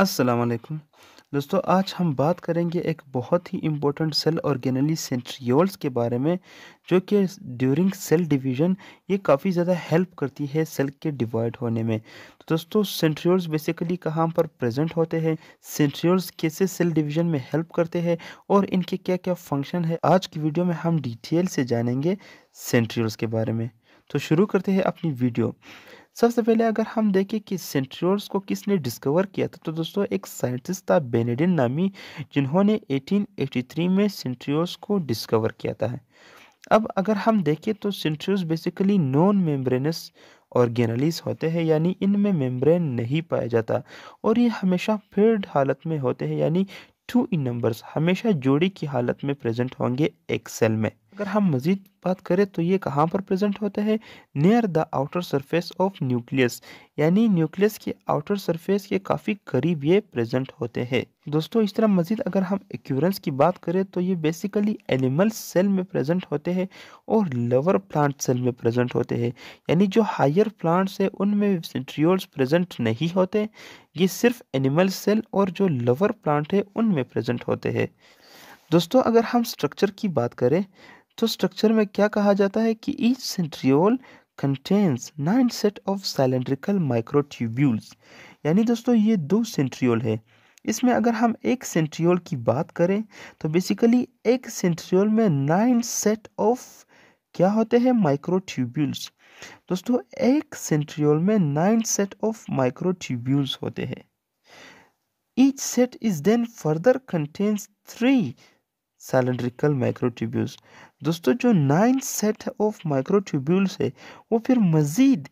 असलकुम दोस्तों आज हम बात करेंगे एक बहुत ही इम्पोर्टेंट सेल ऑर्गेनली सेंट्रियोल्स के बारे में जो कि ड्यूरिंग सेल डिवीज़न ये काफ़ी ज़्यादा हेल्प करती है सेल के डिवाइड होने में तो दोस्तों सेंट्रियोल्स बेसिकली कहाँ पर प्रेजेंट होते हैं सेंट्रियोल्स कैसे सेल डिवीज़न में हेल्प करते हैं और इनके क्या क्या फंक्शन है आज की वीडियो में हम डिटेल से जानेंगे सेंट्रियोल्स के बारे में तो शुरू करते हैं अपनी वीडियो सबसे पहले अगर हम देखें कि सेंट्रियोर्स को किसने डिस्कवर किया था तो दोस्तों एक साइंटिस्ट था बेनेडिन नामी जिन्होंने 1883 में सेंट्रियोर्स को डिस्कवर किया था अब अगर हम देखें तो centrioles basically non membranous organelles होते हैं यानी इनमें मेम्ब्रेन नहीं पाया जाता और ये हमेशा फेड हालत में होते हैं यानी टू इन नंबर्स हमेशा जोड़ी की हालत में प्रेजेंट होंगे एक सेल में अगर हम मजीद बात करें तो ये कहाँ पर प्रेजेंट होते हैं near the outer surface of nucleus यानी न्यूक्लियस के आउटर सरफेस के काफ़ी करीब ये प्रेजेंट होते हैं दोस्तों इस तरह मजीद अगर हम एक्यूरेंस की बात करें तो ये बेसिकली एनिमल सेल में प्रेजेंट होते हैं और लोअर प्लांट सेल में प्रेजेंट होते हैं यानी जो हायर प्लांट्स है उनमें सेंट्रियोल्स प्रेजेंट नहीं होते ये सिर्फ एनिमल सेल और जो लोअर प्लांट है उनमें प्रेजेंट होते हैं दोस्तों अगर हम स्ट्रक्चर की बात करें तो स्ट्रक्चर में क्या कहा जाता है कि each centriole contains nine set of cylindrical microtubules यानी दोस्तों ये दो सेंट्रियोल है इसमें अगर हम एक सेंट्रियोल की बात करें तो बेसिकली एक सेंट्रियोल में नाइन सेट ऑफ क्या होते हैं माइक्रोट्यूब्यूल्स दोस्तों एक सेंट्रियोल में नाइन सेट ऑफ माइक्रोट्यूब्यूल्स होते हैं each set is then further contains three cylindrical microtubules दोस्तों जो नाइन सेट ऑफ माइक्रोट्यूब्यूल्स है वो फिर मज़ीद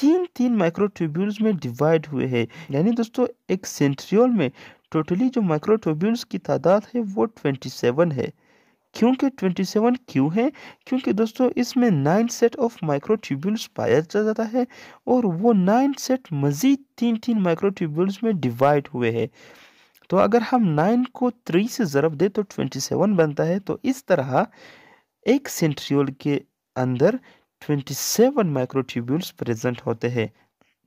तीन तीन माइक्रोट्यूब्यूल्स में डिवाइड हुए हैं यानी दोस्तों एक सेंट्रियोल में टोटली जो माइक्रोट्यूब्यूल्स की तादाद है वो ट्वेंटी सेवन है क्योंकि ट्वेंटी सेवन क्यों है क्योंकि दोस्तों इसमें नाइन सेट ऑफ माइक्रोट्यूब्यूल्स पाया जाता है और वो नाइन सेट मज़ीद तीन तीन माइक्रोट्यूब्यूल्स में डिवाइड हुए हैं तो अगर हम नाइन को थ्री से ज़रब दें तो ट्वेंटी सेवन बनता है तो इस तरह एक सेंट्रियोल के अंदर ट्वेंटी सेवन माइक्रोट्यूब्यूल्स प्रेजेंट होते हैं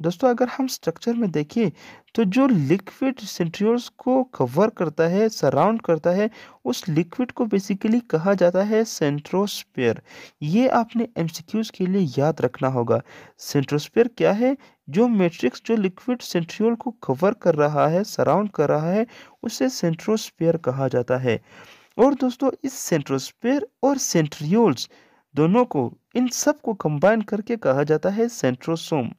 दोस्तों अगर हम स्ट्रक्चर में देखें तो जो लिक्विड सेंट्रियोल्स को कवर करता है सराउंड करता है उस लिक्विड को बेसिकली कहा जाता है सेंट्रोस्पेयर ये आपने एमसीक्यूज के लिए याद रखना होगा सेंट्रोस्पेयर क्या है जो मैट्रिक्स जो लिक्विड सेंट्रियोल को कवर कर रहा है सराउंड कर रहा है उसे सेंट्रोस्पेयर कहा जाता है और दोस्तों इस सेंट्रोस्पेयर और सेंट्रियोल्स दोनों को इन सब को कंबाइन करके कहा जाता है सेंट्रोसोम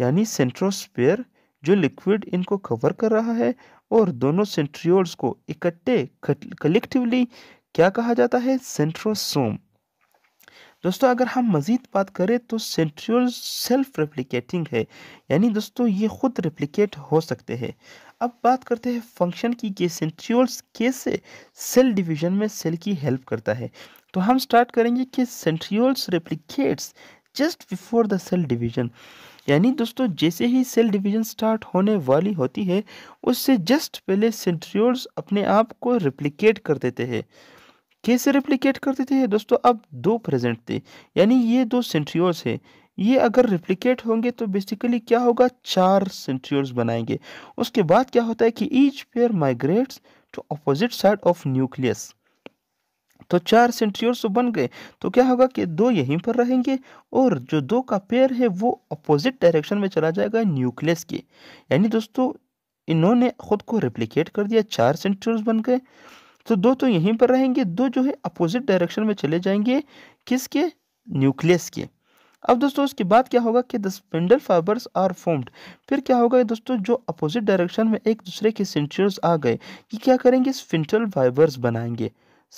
यानी सेंट्रोस्पेयर जो लिक्विड इनको कवर कर रहा है और दोनों सेंट्रियोल्स को इकट्ठे कलेक्टिवली क्या कहा जाता है सेंट्रोसोम दोस्तों अगर हम मज़ीद बात करें तो सेंट्रियोल सेल्फ रेप्लिकेटिंग है यानी दोस्तों ये खुद रेप्लिकेट हो सकते हैं अब बात करते हैं फंक्शन की कि सेंट्रियोल्स कैसे सेल डिवीजन में सेल की हेल्प करता है तो हम स्टार्ट करेंगे कि centrioles replicates just before the cell division यानी दोस्तों जैसे ही सेल डिवीजन स्टार्ट होने वाली होती है उससे जस्ट पहले सेंट्रियोल्स अपने आप को रिप्लीकेट कर देते हैं कैसे रिप्लीकेट कर देते हैं दोस्तों अब दो प्रेजेंट थे यानी ये दो सेंट्रियोल्स हैं ये अगर रिप्लिकेट होंगे तो बेसिकली क्या होगा चार सेंट्रियोल्स बनाएंगे उसके बाद क्या होता है कि each pair migrates to opposite side of nucleus तो चार सेंट्रियोल्स तो बन गए तो क्या होगा कि दो यहीं पर रहेंगे और जो दो का पेयर है वो अपोजिट डायरेक्शन में चला जाएगा न्यूक्लियस के यानी दोस्तों इन्होंने खुद को रिप्लिकेट कर दिया चार सेंट्रियोल्स बन गए तो दो तो यहीं पर रहेंगे दो जो है अपोजिट डायरेक्शन में चले जाएंगे किसके न्यूक्लियस के अब दोस्तों उसके बाद क्या होगा कि the spindle fibres are formed फिर क्या होगा दोस्तों जो अपोजिट डायरेक्शन में एक दूसरे के सेंचुरस आ गए कि क्या करेंगे स्पिंडल फाइबर्स बनाएंगे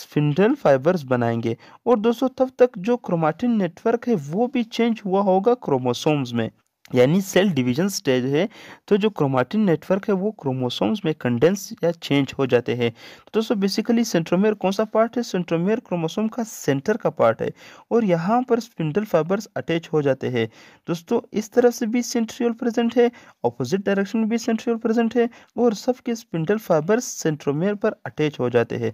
स्पिंडल फाइबर्स बनाएंगे और दोस्तों तब तक जो क्रोमाटिन नेटवर्क है वो भी चेंज हुआ होगा क्रोमोसोम्स में यानी सेल डिवीजन स्टेज है तो जो क्रोमाटिन नेटवर्क है वो क्रोमोसोम्स में कंडेंस या चेंज हो जाते हैं तो दोस्तों बेसिकली सेंट्रोमेयर कौन सा पार्ट है सेंट्रोमेयर क्रोमोसोम का सेंटर का पार्ट है और यहाँ पर स्पिंडल फाइबर्स अटैच हो जाते हैं दोस्तों इस तरह से भी सेंट्रियल प्रेजेंट है अपोजिट डायरेक्शन में भी सेंट्रियल प्रेजेंट है और सबके स्पिंडल फाइबर्स सेंट्रोमेयर पर अटैच हो जाते हैं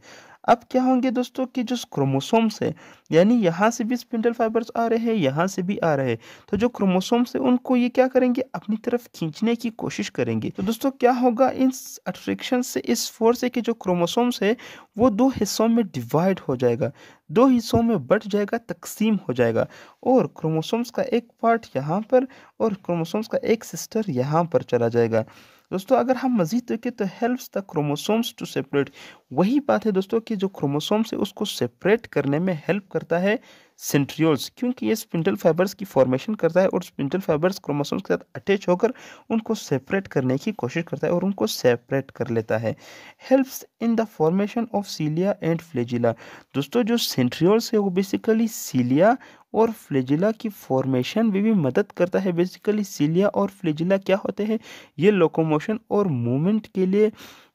अब क्या होंगे दोस्तों कि जो क्रोमोसोम्स है यानी यहाँ से भी स्पिंडल फाइबर्स आ रहे हैं यहाँ से भी आ रहे हैं तो जो क्रोमोसोम्स है उनको ये क्या करेंगे अपनी तरफ खींचने की कोशिश करेंगे तो दोस्तों क्या होगा इन अट्रैक्शन से इस फोर्स के जो क्रोमोसोम्स है वो दो हिस्सों में डिवाइड हो जाएगा दो हिस्सों में बट जाएगा तकसीम हो जाएगा और क्रोमोसोम्स का एक पार्ट यहाँ पर और क्रोमोसोम्स का एक सिस्टर यहाँ पर चला जाएगा दोस्तों अगर हम मजीद देखें तो helps the chromosomes to separate वही बात है दोस्तों कि जो क्रोमोसोम्स है उसको सेपरेट करने में हेल्प करता है सेंट्रियोल्स क्योंकि ये स्पिंडल फाइबर्स की फॉर्मेशन करता है और स्पिंडल फाइबर्स क्रोमोसोम्स के साथ अटैच होकर उनको सेपरेट करने की कोशिश करता है और उनको सेपरेट कर लेता है helps in the formation of cilia and flagella दोस्तों जो सेंट्रियोल्स है वो बेसिकली सीलिया और फ्लेजिला की फॉर्मेशन में भी मदद करता है बेसिकली सीलिया और फ्लेजिला क्या होते हैं ये लोकोमोशन और मूवमेंट के लिए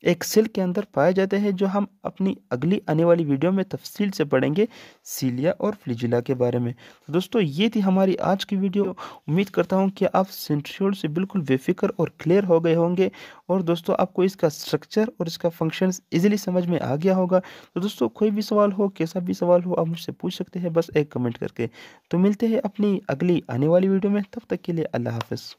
एक सिल्क के अंदर पाए जाते हैं जो हम अपनी अगली आने वाली वीडियो में तफसील से पढ़ेंगे सीलिया और फ्लिजिला के बारे में तो दोस्तों ये थी हमारी आज की वीडियो उम्मीद करता हूँ कि आप सेंट्रियोल से बिल्कुल बेफिक्र और क्लियर हो गए होंगे और दोस्तों आपको इसका स्ट्रक्चर और इसका फंक्शन ईजिली समझ में आ गया होगा तो दोस्तों कोई भी सवाल हो कैसा भी सवाल हो आप मुझसे पूछ सकते हैं बस एक कमेंट करके तो मिलते हैं अपनी अगली आने वाली वीडियो में तब तक के लिए अल्लाह हाफ